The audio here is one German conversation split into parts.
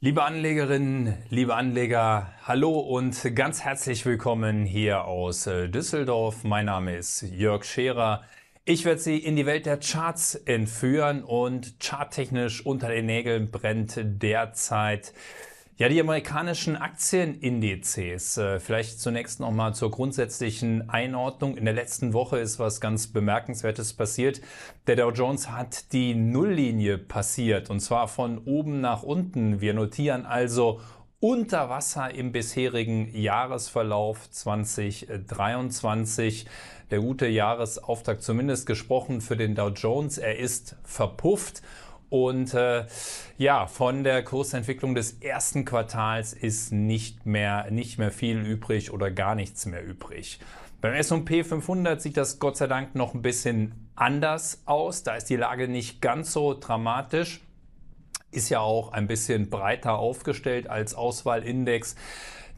Liebe Anlegerinnen, liebe Anleger, hallo und ganz herzlich willkommen hier aus äh, Düsseldorf. Mein Name ist Jörg Scherer. Ich werde Sie in die Welt der Charts entführen und charttechnisch unter den Nägeln brennt derzeit ja, die amerikanischen Aktienindizes. Äh, vielleicht zunächst nochmal zur grundsätzlichen Einordnung. In der letzten Woche ist was ganz Bemerkenswertes passiert. Der Dow Jones hat die Nulllinie passiert und zwar von oben nach unten. Wir notieren also unter Wasser im bisherigen Jahresverlauf 2023. Der gute Jahresauftakt zumindest gesprochen für den Dow Jones. Er ist verpufft und äh, ja, von der Kursentwicklung des ersten Quartals ist nicht mehr, nicht mehr viel übrig oder gar nichts mehr übrig. Beim SP 500 sieht das Gott sei Dank noch ein bisschen anders aus. Da ist die Lage nicht ganz so dramatisch. Ist ja auch ein bisschen breiter aufgestellt als Auswahlindex.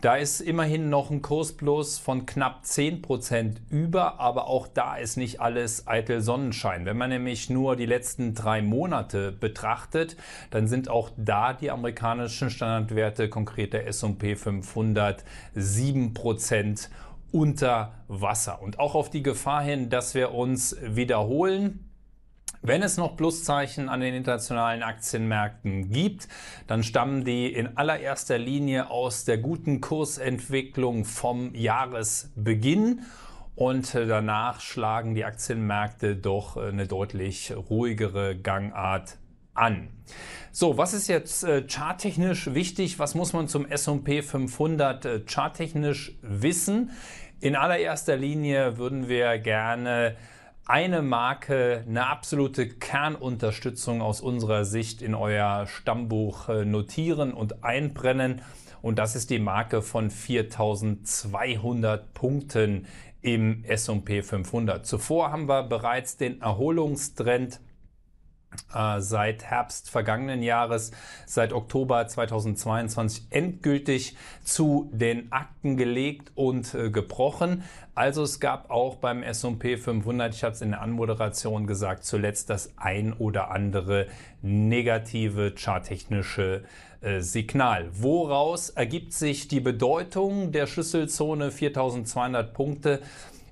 Da ist immerhin noch ein Kursplus von knapp 10% über, aber auch da ist nicht alles eitel Sonnenschein. Wenn man nämlich nur die letzten drei Monate betrachtet, dann sind auch da die amerikanischen Standardwerte, konkret der S&P 500, 7% unter Wasser. Und auch auf die Gefahr hin, dass wir uns wiederholen, wenn es noch Pluszeichen an den internationalen Aktienmärkten gibt, dann stammen die in allererster Linie aus der guten Kursentwicklung vom Jahresbeginn. Und äh, danach schlagen die Aktienmärkte doch äh, eine deutlich ruhigere Gangart an. So, was ist jetzt äh, charttechnisch wichtig? Was muss man zum SP 500 charttechnisch wissen? In allererster Linie würden wir gerne eine Marke, eine absolute Kernunterstützung aus unserer Sicht in euer Stammbuch äh, notieren und einbrennen. Und das ist die Marke von 4200 Punkten im SP 500. Zuvor haben wir bereits den Erholungstrend äh, seit Herbst vergangenen Jahres, seit Oktober 2022 endgültig zu den Akten gelegt und äh, gebrochen. Also es gab auch beim S&P 500, ich habe es in der Anmoderation gesagt, zuletzt das ein oder andere negative charttechnische äh, Signal. Woraus ergibt sich die Bedeutung der Schlüsselzone 4200 Punkte?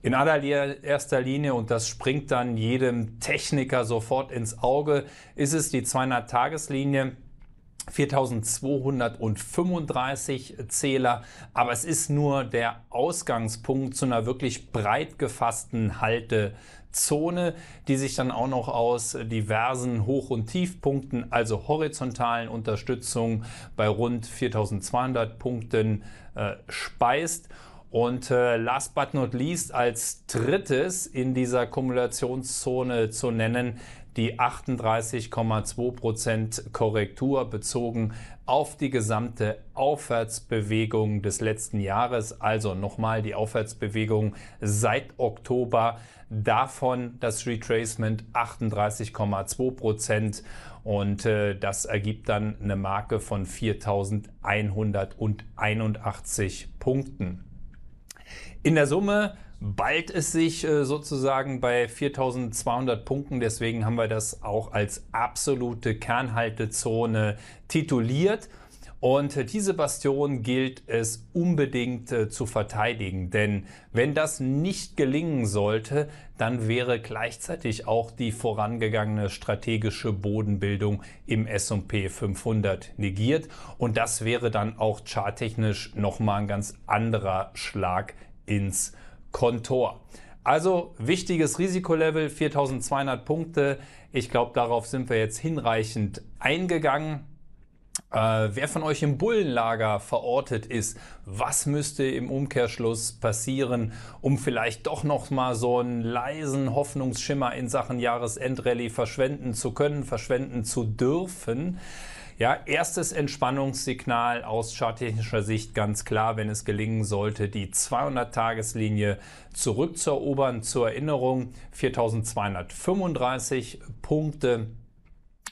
in allererster Linie, und das springt dann jedem Techniker sofort ins Auge, ist es die 200-Tageslinie. 4235 Zähler, aber es ist nur der Ausgangspunkt zu einer wirklich breit gefassten Haltezone, die sich dann auch noch aus diversen Hoch- und Tiefpunkten, also horizontalen Unterstützung bei rund 4200 Punkten äh, speist. Und äh, last but not least als drittes in dieser Kumulationszone zu nennen die 38,2% Korrektur bezogen auf die gesamte Aufwärtsbewegung des letzten Jahres. Also nochmal die Aufwärtsbewegung seit Oktober. Davon das Retracement 38,2 Und äh, das ergibt dann eine Marke von 4181 Punkten. In der Summe ballt es sich äh, sozusagen bei 4200 Punkten. Deswegen haben wir das auch als absolute Kernhaltezone tituliert. Und diese Bastion gilt es unbedingt äh, zu verteidigen, denn wenn das nicht gelingen sollte, dann wäre gleichzeitig auch die vorangegangene strategische Bodenbildung im S&P 500 negiert und das wäre dann auch charttechnisch nochmal ein ganz anderer Schlag ins Kontor. Also wichtiges Risikolevel 4200 Punkte. Ich glaube, darauf sind wir jetzt hinreichend eingegangen. Äh, wer von euch im Bullenlager verortet ist, was müsste im Umkehrschluss passieren, um vielleicht doch noch mal so einen leisen Hoffnungsschimmer in Sachen Jahresendrallye verschwenden zu können, verschwenden zu dürfen? Ja, erstes Entspannungssignal aus charttechnischer Sicht ganz klar, wenn es gelingen sollte, die 200-Tageslinie zurückzuerobern. Zur Erinnerung 4235 Punkte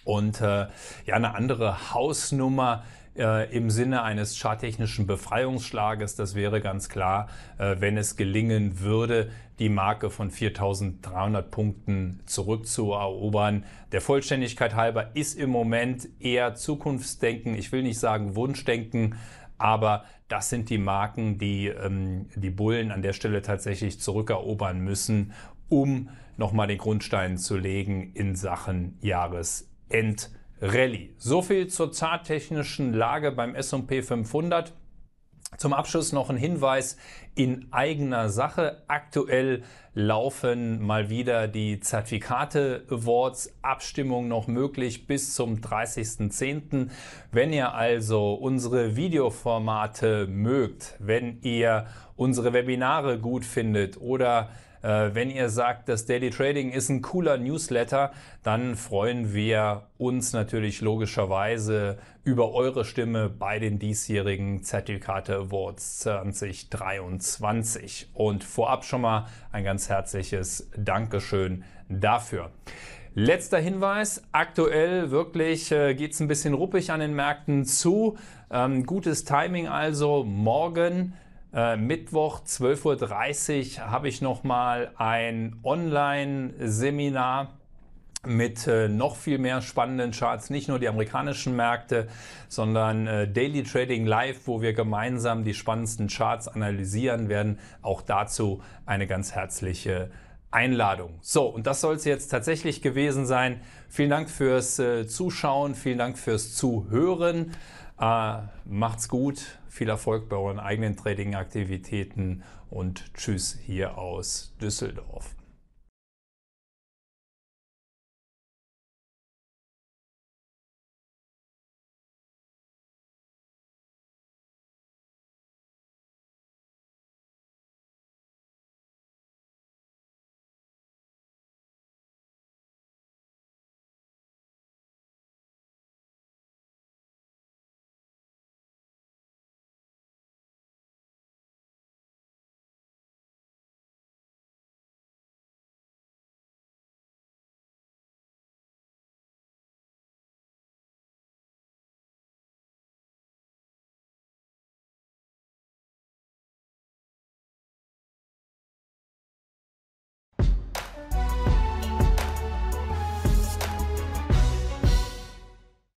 und äh, ja, eine andere Hausnummer äh, im Sinne eines charttechnischen Befreiungsschlages, das wäre ganz klar, äh, wenn es gelingen würde, die Marke von 4300 Punkten zurückzuerobern. Der Vollständigkeit halber ist im Moment eher Zukunftsdenken, ich will nicht sagen Wunschdenken, aber das sind die Marken, die ähm, die Bullen an der Stelle tatsächlich zurückerobern müssen, um nochmal den Grundstein zu legen in Sachen Jahres Entrally. So viel zur charttechnischen Lage beim S&P 500. Zum Abschluss noch ein Hinweis in eigener Sache. Aktuell laufen mal wieder die Zertifikate Awards Abstimmung noch möglich bis zum 30.10. Wenn ihr also unsere Videoformate mögt, wenn ihr unsere Webinare gut findet oder äh, wenn ihr sagt, das Daily Trading ist ein cooler Newsletter, dann freuen wir uns natürlich logischerweise über eure Stimme bei den diesjährigen Zertifikate Awards 2023. Und vorab schon mal ein ganz herzliches Dankeschön dafür. Letzter Hinweis, aktuell wirklich äh, geht es ein bisschen ruppig an den Märkten zu. Ähm, gutes Timing also, morgen äh, Mittwoch 12.30 Uhr habe ich nochmal ein Online-Seminar mit äh, noch viel mehr spannenden Charts, nicht nur die amerikanischen Märkte, sondern äh, Daily Trading Live, wo wir gemeinsam die spannendsten Charts analysieren werden. Auch dazu eine ganz herzliche Einladung. So, und das soll es jetzt tatsächlich gewesen sein. Vielen Dank fürs äh, Zuschauen, vielen Dank fürs Zuhören. Äh, macht's gut, viel Erfolg bei euren eigenen Trading-Aktivitäten und tschüss hier aus Düsseldorf.